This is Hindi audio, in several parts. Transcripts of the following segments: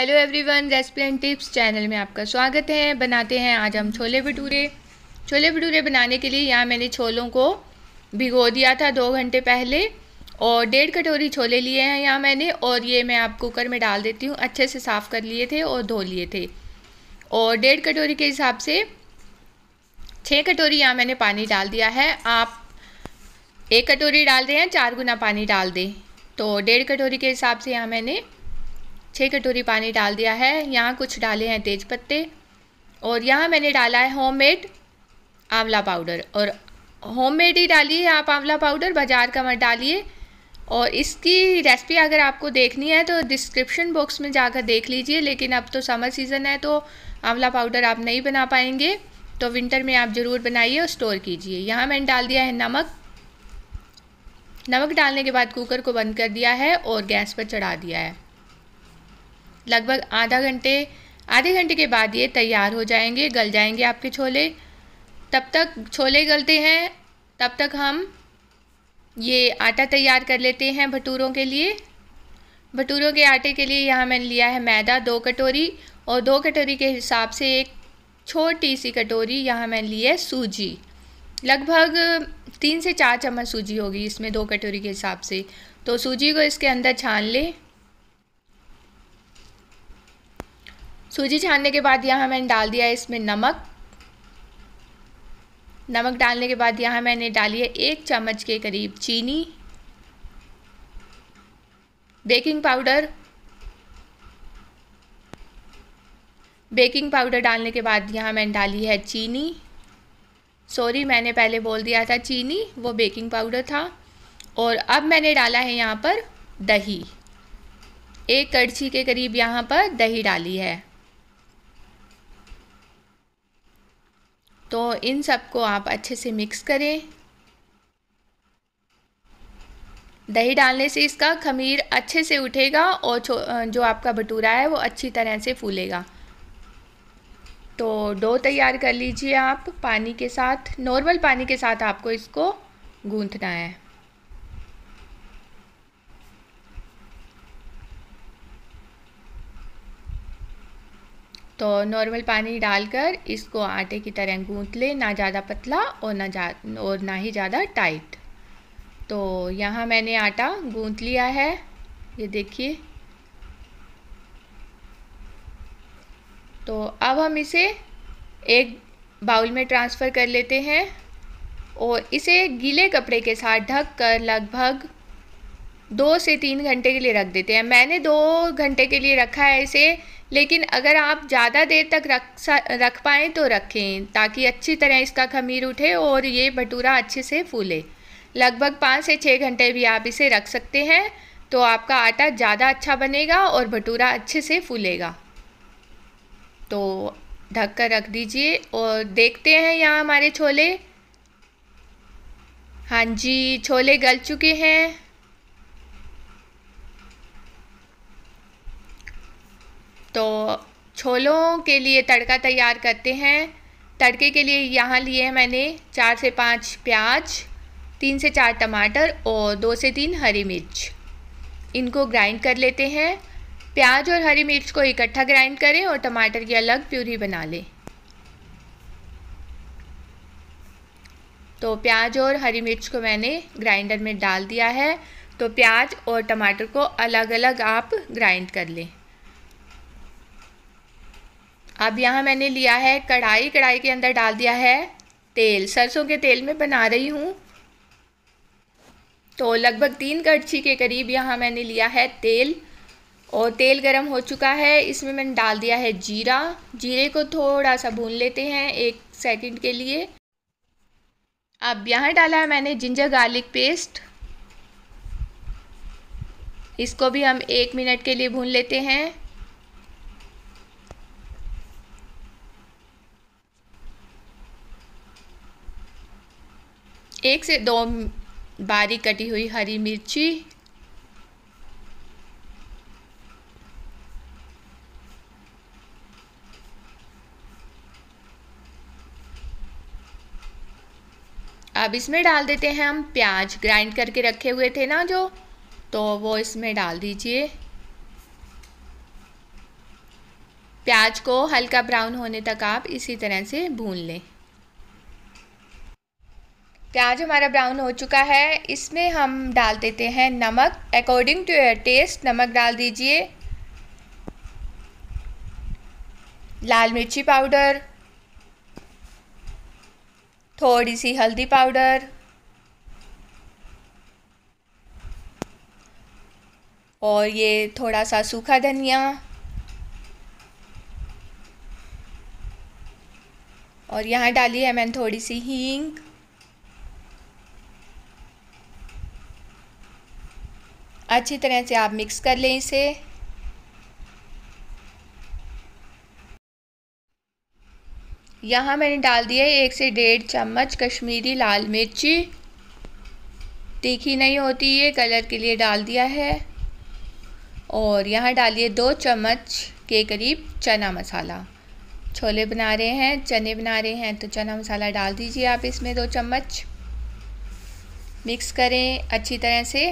hello everyone recipe and tips channel में आपका स्वागत है बनाते हैं आज हम छोले भटूरे छोले भटूरे बनाने के लिए यहाँ मैंने छोलों को भिगो दिया था दो घंटे पहले और डेढ़ कटोरी छोले लिए हैं यहाँ मैंने और ये मैं आप कुकर में डाल देती हूँ अच्छे से साफ़ कर लिए थे और धो लिए थे और डेढ़ कटोरी के हिसाब से छः कटोरी यहाँ मैंने पानी डाल दिया है आप एक कटोरी डाल दें या चार गुना पानी डाल दें तो डेढ़ कटोरी के हिसाब से यहाँ मैंने छः कटोरी पानी डाल दिया है यहाँ कुछ डाले हैं तेज पत्ते और यहाँ मैंने डाला है होममेड आंवला पाउडर और होममेड ही डालिए आप आंवला पाउडर बाज़ार का मत डालिए और इसकी रेसिपी अगर आपको देखनी है तो डिस्क्रिप्शन बॉक्स में जाकर देख लीजिए लेकिन अब तो समर सीज़न है तो आंवला पाउडर आप नहीं बना पाएंगे तो विंटर में आप ज़रूर बनाइए और स्टोर कीजिए यहाँ मैंने डाल दिया है नमक नमक डालने के बाद कुकर को बंद कर दिया है और गैस पर चढ़ा दिया है लगभग आधा घंटे आधे घंटे के बाद ये तैयार हो जाएंगे गल जाएंगे आपके छोले तब तक छोले गलते हैं तब तक हम ये आटा तैयार कर लेते हैं भटूरों के लिए भटूरों के आटे के लिए यहाँ मैंने लिया है मैदा दो कटोरी और दो कटोरी के हिसाब से एक छोटी सी कटोरी यहाँ मैंने ली है सूजी लगभग तीन से चार चम्मच सूजी होगी इसमें दो कटोरी के हिसाब से तो सूजी को इसके अंदर छान लें सूजी छानने के बाद यहाँ मैंने डाल दिया है इसमें नमक नमक डालने के बाद यहाँ मैंने डाली है एक चम्मच के करीब चीनी बेकिंग पाउडर बेकिंग पाउडर डालने के बाद यहाँ मैंने डाली है चीनी सॉरी मैंने पहले बोल दिया था चीनी वो बेकिंग पाउडर था और अब मैंने डाला है यहाँ पर दही एक कड़छी के करीब यहाँ पर दही डाली है तो इन सबको आप अच्छे से मिक्स करें दही डालने से इसका खमीर अच्छे से उठेगा और जो आपका भटूरा है वो अच्छी तरह से फूलेगा तो डो तैयार कर लीजिए आप पानी के साथ नॉर्मल पानी के साथ आपको इसको गूंथना है तो नॉर्मल पानी डालकर इसको आटे की तरह गूंथ ले ना ज़्यादा पतला और ना जा और ना ही ज़्यादा टाइट तो यहाँ मैंने आटा गूंथ लिया है ये देखिए तो अब हम इसे एक बाउल में ट्रांसफ़र कर लेते हैं और इसे गीले कपड़े के साथ ढक कर लगभग दो से तीन घंटे के लिए रख देते हैं मैंने दो घंटे के लिए रखा है इसे लेकिन अगर आप ज़्यादा देर तक रख रख पाएँ तो रखें ताकि अच्छी तरह इसका खमीर उठे और ये भटूरा अच्छे से फूले लगभग पाँच से छः घंटे भी आप इसे रख सकते हैं तो आपका आटा ज़्यादा अच्छा बनेगा और भटूरा अच्छे से फूलेगा तो ढक कर रख दीजिए और देखते हैं यहाँ हमारे छोले हाँ जी छोले गल चुके हैं तो छोलों के लिए तड़का तैयार करते हैं तड़के के लिए यहाँ लिए हैं मैंने चार से पाँच प्याज तीन से चार टमाटर और दो से तीन हरी मिर्च इनको ग्राइंड कर लेते हैं प्याज और हरी मिर्च को इकट्ठा ग्राइंड करें और टमाटर की अलग प्यूरी बना लें तो प्याज और हरी मिर्च को मैंने ग्राइंडर में डाल दिया है तो प्याज और टमाटर को अलग अलग आप ग्राइंड कर लें अब यहाँ मैंने लिया है कढ़ाई कढ़ाई के अंदर डाल दिया है तेल सरसों के तेल में बना रही हूँ तो लगभग तीन कड़छी के करीब यहाँ मैंने लिया है तेल और तेल गरम हो चुका है इसमें मैंने डाल दिया है जीरा जीरे को थोड़ा सा भून लेते हैं एक सेकंड के लिए अब यहाँ डाला है मैंने जिंजर गार्लिक पेस्ट इसको भी हम एक मिनट के लिए भून लेते हैं एक से दो बारीक कटी हुई हरी मिर्ची अब इसमें डाल देते हैं हम प्याज ग्राइंड करके रखे हुए थे ना जो तो वो इसमें डाल दीजिए प्याज को हल्का ब्राउन होने तक आप इसी तरह से भून लें प्याज हमारा ब्राउन हो चुका है इसमें हम डाल देते हैं नमक अकॉर्डिंग टू योर टेस्ट नमक डाल दीजिए लाल मिर्ची पाउडर थोड़ी सी हल्दी पाउडर और ये थोड़ा सा सूखा धनिया और यहाँ डाली है मैंने थोड़ी सी हींग अच्छी तरह से आप मिक्स कर लें इसे यहाँ मैंने डाल दिया है एक से डेढ़ चम्मच कश्मीरी लाल मिर्ची तीखी नहीं होती ये कलर के लिए डाल दिया है और यहाँ डालिए दो चम्मच के करीब चना मसाला छोले बना रहे हैं चने बना रहे हैं तो चना मसाला डाल दीजिए आप इसमें दो चम्मच मिक्स करें अच्छी तरह से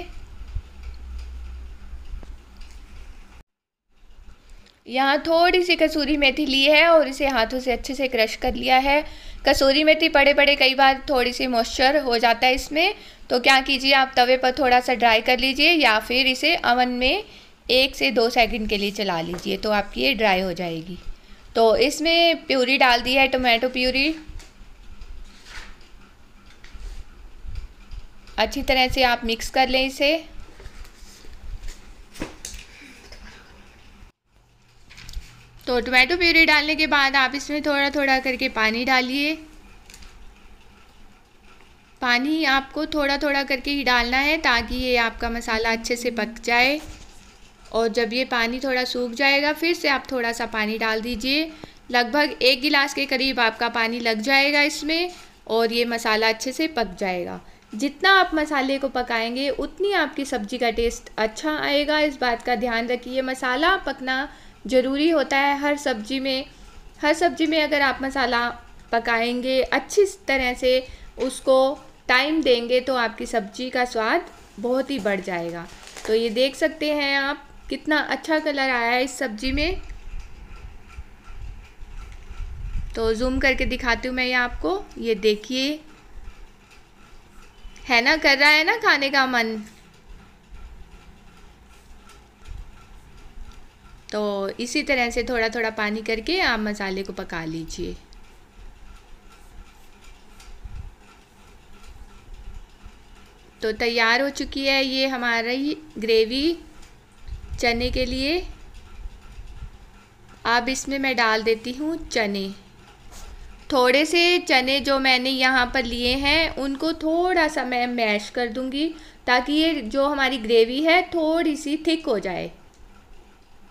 यहाँ थोड़ी सी कसूरी मेथी ली है और इसे हाथों से अच्छे से क्रश कर लिया है कसूरी मेथी पड़े पड़े कई बार थोड़ी सी मॉइस्चर हो जाता है इसमें तो क्या कीजिए आप तवे पर थोड़ा सा ड्राई कर लीजिए या फिर इसे अवन में एक से दो सेकंड के लिए चला लीजिए तो आपकी ये ड्राई हो जाएगी तो इसमें प्यूरी डाल दी है टोमेटो प्यूरी अच्छी तरह से आप मिक्स कर लें इसे तो टोमेटो प्यूरी डालने के बाद आप इसमें थोड़ा थोड़ा करके पानी डालिए पानी आपको थोड़ा थोड़ा करके ही डालना है ताकि ये आपका मसाला अच्छे से पक जाए और जब ये पानी थोड़ा सूख जाएगा फिर से आप थोड़ा सा पानी डाल दीजिए लगभग एक गिलास के करीब आपका पानी लग जाएगा इसमें और ये मसाला अच्छे से पक जाएगा जितना आप मसाले को पकाएंगे उतनी आपकी सब्ज़ी का टेस्ट अच्छा आएगा इस बात का ध्यान रखिए मसाला पकना ज़रूरी होता है हर सब्ज़ी में हर सब्ज़ी में अगर आप मसाला पकाएंगे अच्छी तरह से उसको टाइम देंगे तो आपकी सब्ज़ी का स्वाद बहुत ही बढ़ जाएगा तो ये देख सकते हैं आप कितना अच्छा कलर आया है इस सब्ज़ी में तो जूम करके दिखाती हूँ मैं ये आपको ये देखिए है ना कर रहा है ना खाने का मन तो इसी तरह से थोड़ा थोड़ा पानी करके आप मसाले को पका लीजिए तो तैयार हो चुकी है ये हमारी ग्रेवी चने के लिए अब इसमें मैं डाल देती हूँ चने थोड़े से चने जो मैंने यहाँ पर लिए हैं उनको थोड़ा सा मैं मैश कर दूँगी ताकि ये जो हमारी ग्रेवी है थोड़ी सी थिक हो जाए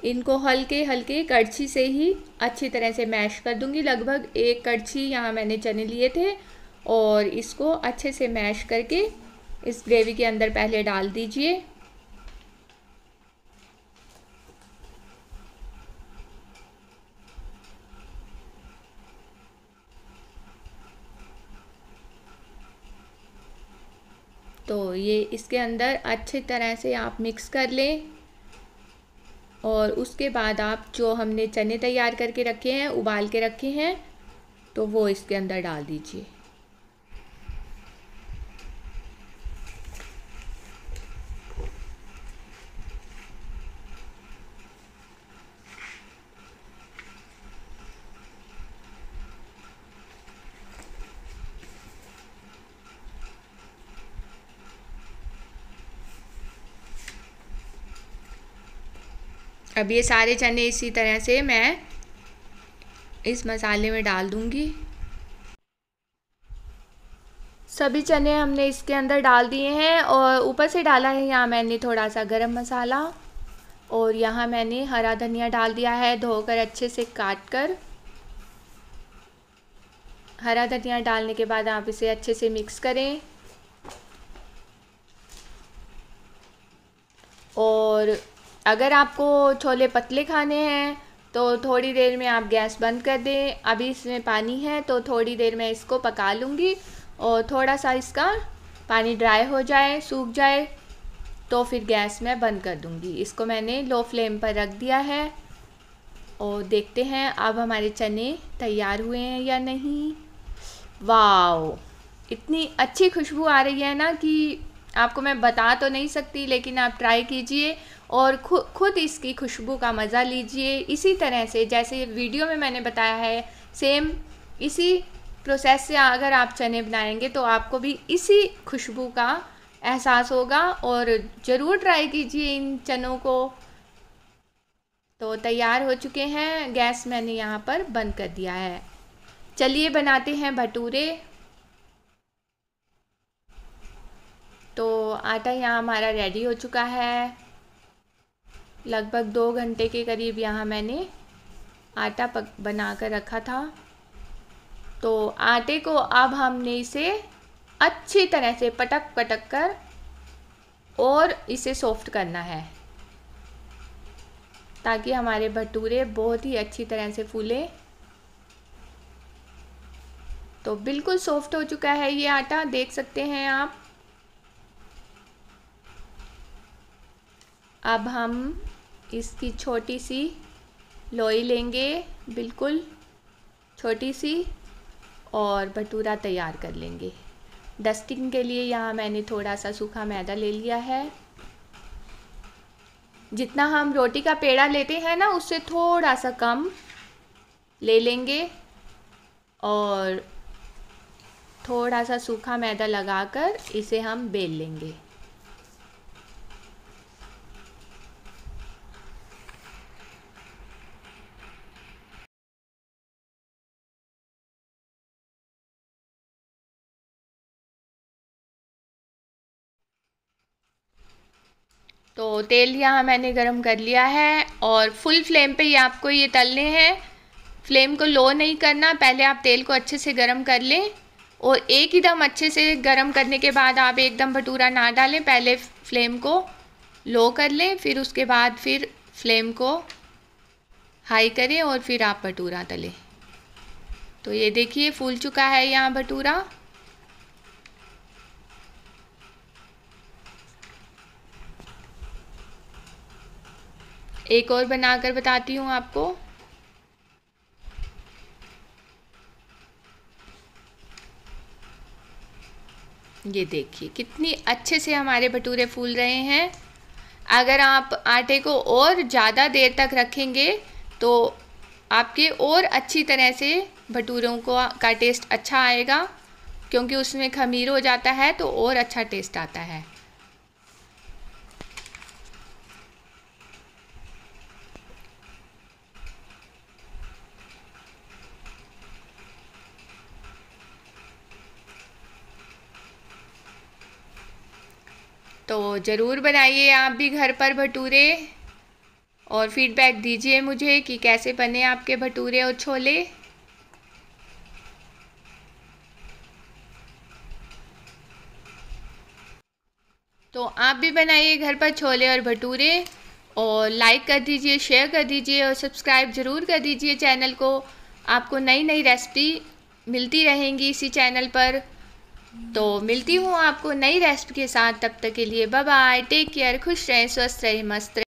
इनको हल्के हल्के कड़छी से ही अच्छी तरह से मैश कर दूंगी लगभग एक कड़छी यहाँ मैंने चने लिए थे और इसको अच्छे से मैश करके इस ग्रेवी के अंदर पहले डाल दीजिए तो ये इसके अंदर अच्छी तरह से आप मिक्स कर लें और उसके बाद आप जो हमने चने तैयार करके रखे हैं उबाल के रखे हैं तो वो इसके अंदर डाल दीजिए अब ये सारे चने इसी तरह से मैं इस मसाले में डाल दूंगी सभी चने हमने इसके अंदर डाल दिए हैं और ऊपर से डाला है यहाँ मैंने थोड़ा सा गरम मसाला और यहाँ मैंने हरा धनिया डाल दिया है धोकर अच्छे से काट कर हरा धनिया डालने के बाद आप इसे अच्छे से मिक्स करें और अगर आपको छोले पतले खाने हैं तो थोड़ी देर में आप गैस बंद कर दें अभी इसमें पानी है तो थोड़ी देर में इसको पका लूँगी और थोड़ा सा इसका पानी ड्राई हो जाए सूख जाए तो फिर गैस मैं बंद कर दूँगी इसको मैंने लो फ्लेम पर रख दिया है और देखते हैं अब हमारे चने तैयार हुए हैं या नहीं वाओ इतनी अच्छी खुशबू आ रही है ना कि आपको मैं बता तो नहीं सकती लेकिन आप ट्राई कीजिए और खुद इसकी खुशबू का मज़ा लीजिए इसी तरह से जैसे वीडियो में मैंने बताया है सेम इसी प्रोसेस से अगर आप चने बनाएंगे तो आपको भी इसी खुशबू का एहसास होगा और ज़रूर ट्राई कीजिए इन चनों को तो तैयार हो चुके हैं गैस मैंने यहाँ पर बंद कर दिया है चलिए बनाते हैं भटूरे तो आटा यहाँ हमारा रेडी हो चुका है लगभग दो घंटे के करीब यहाँ मैंने आटा पक बना कर रखा था तो आटे को अब हमने इसे अच्छी तरह से पटक पटक कर और इसे सॉफ्ट करना है ताकि हमारे भटूरे बहुत ही अच्छी तरह से फूले तो बिल्कुल सॉफ्ट हो चुका है ये आटा देख सकते हैं आप अब हम इसकी छोटी सी लोई लेंगे बिल्कुल छोटी सी और भटूरा तैयार कर लेंगे डस्टिंग के लिए यहाँ मैंने थोड़ा सा सूखा मैदा ले लिया है जितना हम रोटी का पेड़ा लेते हैं ना उससे थोड़ा सा कम ले लेंगे और थोड़ा सा सूखा मैदा लगाकर इसे हम बेल लेंगे तो तेल यहाँ मैंने गरम कर लिया है और फुल फ्लेम पे ये आपको ये तलने हैं फ्लेम को लो नहीं करना पहले आप तेल को अच्छे से गरम कर लें और एक ही दम अच्छे से गरम करने के बाद आप एकदम भटूरा ना डालें पहले फ्लेम को लो कर लें फिर उसके बाद फिर फ्लेम को हाई करें और फिर आप भटूरा तलें तो ये देखिए फूल चुका है यहाँ भटूरा एक और बनाकर बताती हूँ आपको ये देखिए कितनी अच्छे से हमारे भटूरे फूल रहे हैं अगर आप आटे को और ज़्यादा देर तक रखेंगे तो आपके और अच्छी तरह से भटूरों को का टेस्ट अच्छा आएगा क्योंकि उसमें खमीर हो जाता है तो और अच्छा टेस्ट आता है ज़रूर बनाइए आप भी घर पर भटूरे और फीडबैक दीजिए मुझे कि कैसे बने आपके भटूरे और छोले तो आप भी बनाइए घर पर छोले और भटूरे और लाइक कर दीजिए शेयर कर दीजिए और सब्सक्राइब ज़रूर कर दीजिए चैनल को आपको नई नई रेसिपी मिलती रहेंगी इसी चैनल पर तो मिलती हूँ आपको नई रेसिपी के साथ तब तक के लिए बाय बाय टेक केयर खुश रहें स्वस्थ रहें मस्त रहें